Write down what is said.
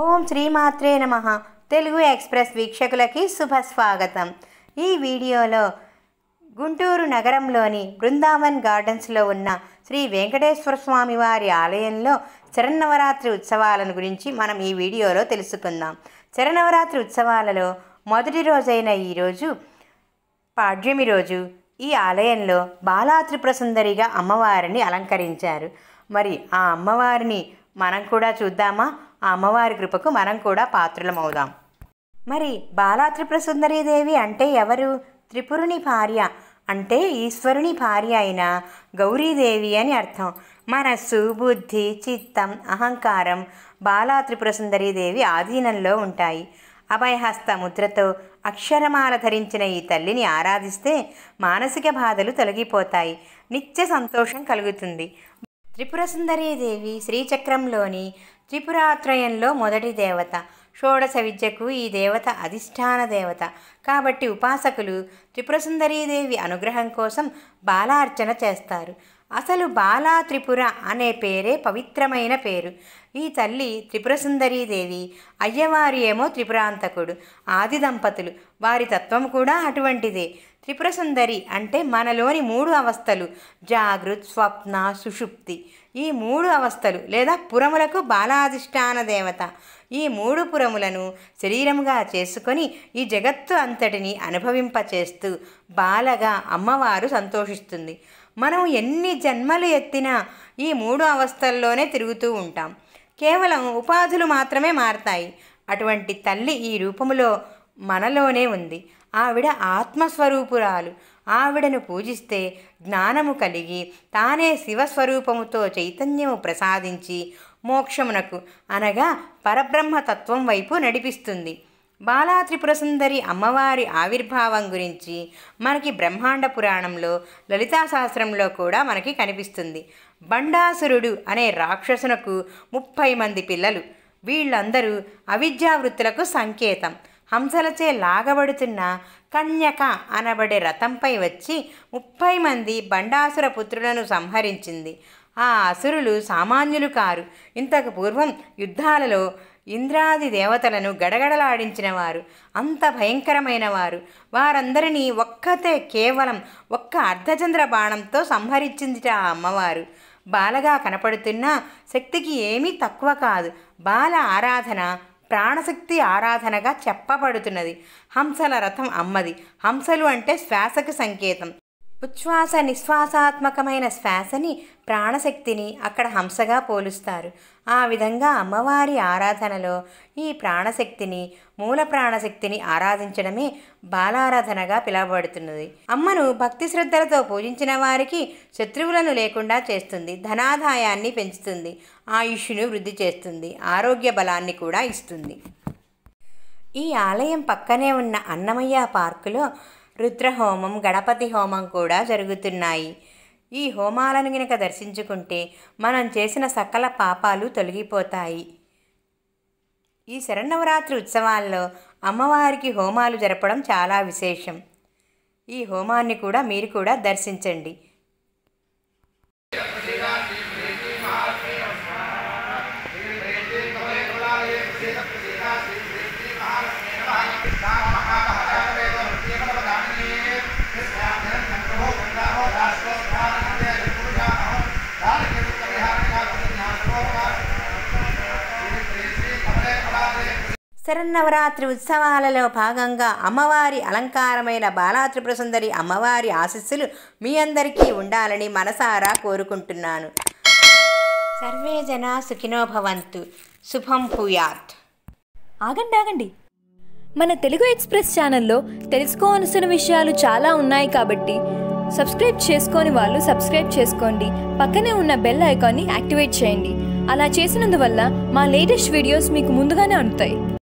ఓం శ్రీమాత్రే నమ తెలుగు ఎక్స్ప్రెస్ వీక్షకులకి శుభస్వాగతం ఈ వీడియోలో గుంటూరు నగరంలోని బృందావన్ గార్డెన్స్లో ఉన్న శ్రీ వెంకటేశ్వర స్వామి వారి ఆలయంలో శరన్నవరాత్రి ఉత్సవాలను గురించి మనం ఈ వీడియోలో తెలుసుకుందాం శరన్నవరాత్రి ఉత్సవాలలో మొదటి రోజైన ఈరోజు పాడ్యమి రోజు ఈ ఆలయంలో బాలాత్రిపుర సుందరిగా అమ్మవారిని అలంకరించారు మరి ఆ అమ్మవారిని మనం కూడా చూద్దామా ఆ అమ్మవారి కృపకు మనం కూడా పాత్రలమవుదాం మరి బాలా త్రిపుర సుందరీదేవి అంటే ఎవరు త్రిపురుని భార్య అంటే ఈశ్వరుని భార్య అయిన గౌరీదేవి అని అర్థం మనస్సు బుద్ధి చిత్తం అహంకారం బాలా త్రిపుర సుందరీదేవి ఆధీనంలో ఉంటాయి అభయహస్త ముద్రతో అక్షరమాల ధరించిన ఈ తల్లిని ఆరాధిస్తే మానసిక బాధలు తొలగిపోతాయి నిత్య సంతోషం కలుగుతుంది త్రిపుర సుందరీదేవి శ్రీచక్రంలోని త్రిపురాత్రయంలో మొదటి దేవత షోడశ విద్యకు ఈ దేవత అధిష్టాన దేవత కాబట్టి ఉపాసకులు త్రిపురసుందరీదేవి అనుగ్రహం కోసం బాలార్చన చేస్తారు అసలు బాలా త్రిపుర అనే పేరే పవిత్రమైన పేరు ఈ తల్లి త్రిపుర సుందరీదేవి అయ్యవారి ఏమో త్రిపురాంతకుడు ఆది దంపతులు వారి తత్వం కూడా అటువంటిదే త్రిపుర సుందరి అంటే మనలోని మూడు అవస్థలు జాగృత్ స్వప్న సుషుప్తి ఈ మూడు అవస్థలు లేదా పురములకు బాలాధిష్టాన దేవత ఈ మూడు పురములను శరీరముగా చేసుకొని ఈ జగత్తు అంతటిని అనుభవింపచేస్తూ బాలగా అమ్మవారు సంతోషిస్తుంది మనం ఎన్ని జన్మలు ఎత్తినా ఈ మూడు అవస్థల్లోనే తిరుగుతూ ఉంటాం కేవలం ఉపాధులు మాత్రమే మారతాయి అటువంటి తల్లి ఈ రూపములో మనలోనే ఉంది ఆవిడ ఆత్మస్వరూపురాలు ఆవిడను పూజిస్తే జ్ఞానము కలిగి తానే శివస్వరూపముతో చైతన్యము ప్రసాదించి మోక్షమునకు అనగా పరబ్రహ్మతత్వం వైపు నడిపిస్తుంది బాలా త్రిపురసుందరి అమ్మవారి ఆవిర్భావం గురించి మనకి బ్రహ్మాండ పురాణంలో లలితాశాస్త్రంలో కూడా మనకి కనిపిస్తుంది బండాసురుడు అనే రాక్షసునకు ముప్పై మంది పిల్లలు వీళ్ళందరూ అవిద్యావృత్తులకు సంకేతం హంసలచే లాగబడుతున్న కన్యక అనబడే రథంపై వచ్చి ముప్పై మంది బండాసుర పుత్రులను సంహరించింది ఆ అసురులు సామాన్యులు కారు ఇంతకు పూర్వం యుద్ధాలలో ఇంద్రాది దేవతలను గడగడలాడించిన వారు అంత భయంకరమైన వారు వారందరినీ ఒక్కతే కేవలం ఒక్క అర్ధచంద్ర బాణంతో సంహరించిందిట ఆ అమ్మవారు బాలగా కనపడుతున్న శక్తికి ఏమీ తక్కువ కాదు బాల ఆరాధన ప్రాణశక్తి ఆరాధనగా చెప్పబడుతున్నది హంసల రథం అమ్మది హంసలు అంటే శ్వాసకు సంకేతం ఉచ్ఛ్వాస నిశ్వాసాత్మకమైన శ్వాసని ప్రాణశక్తిని అక్కడ హంసగా పోలుస్తారు ఆ విధంగా అమ్మవారి ఆరాధనలో ఈ ప్రాణశక్తిని మూల ప్రాణశక్తిని ఆరాధించడమే బాలారాధనగా పిలువబడుతున్నది అమ్మను భక్తి శ్రద్ధలతో పూజించిన వారికి శత్రువులను లేకుండా చేస్తుంది ధనాదాయాన్ని పెంచుతుంది ఆయుష్ను వృద్ధి చేస్తుంది ఆరోగ్య బలాన్ని కూడా ఇస్తుంది ఈ ఆలయం పక్కనే ఉన్న అన్నమయ్య పార్కులో రుద్రహోమం గణపతి హోమం కూడా జరుగుతున్నాయి ఈ హోమాలను గనక దర్శించుకుంటే మనం చేసిన సకల పాపాలు తొలగిపోతాయి ఈ శరణవరాత్రి ఉత్సవాల్లో అమ్మవారికి హోమాలు జరపడం చాలా విశేషం ఈ హోమాన్ని కూడా మీరు కూడా దర్శించండి శరన్నవరాత్రి ఉత్సవాలలో భాగంగా అమ్మవారి అలంకారమైన బాలాత్రిపుర సుందరి అమ్మవారి ఆశస్సులు మీ అందరికీ ఉండాలని మనసారా కోరుకుంటున్నాను సర్వే జన సుఖినోభవంతు శుభం భూయాత్ ఆగండి ఆగండి మన తెలుగు ఎక్స్ప్రెస్ ఛానల్లో తెలుసుకోవలసిన విషయాలు చాలా ఉన్నాయి కాబట్టి సబ్స్క్రైబ్ చేసుకోని వాళ్ళు సబ్స్క్రైబ్ చేసుకోండి పక్కనే ఉన్న బెల్ ఐకాన్ని యాక్టివేట్ చేయండి అలా చేసినందువల్ల మా లేటెస్ట్ వీడియోస్ మీకు ముందుగానే అందుతాయి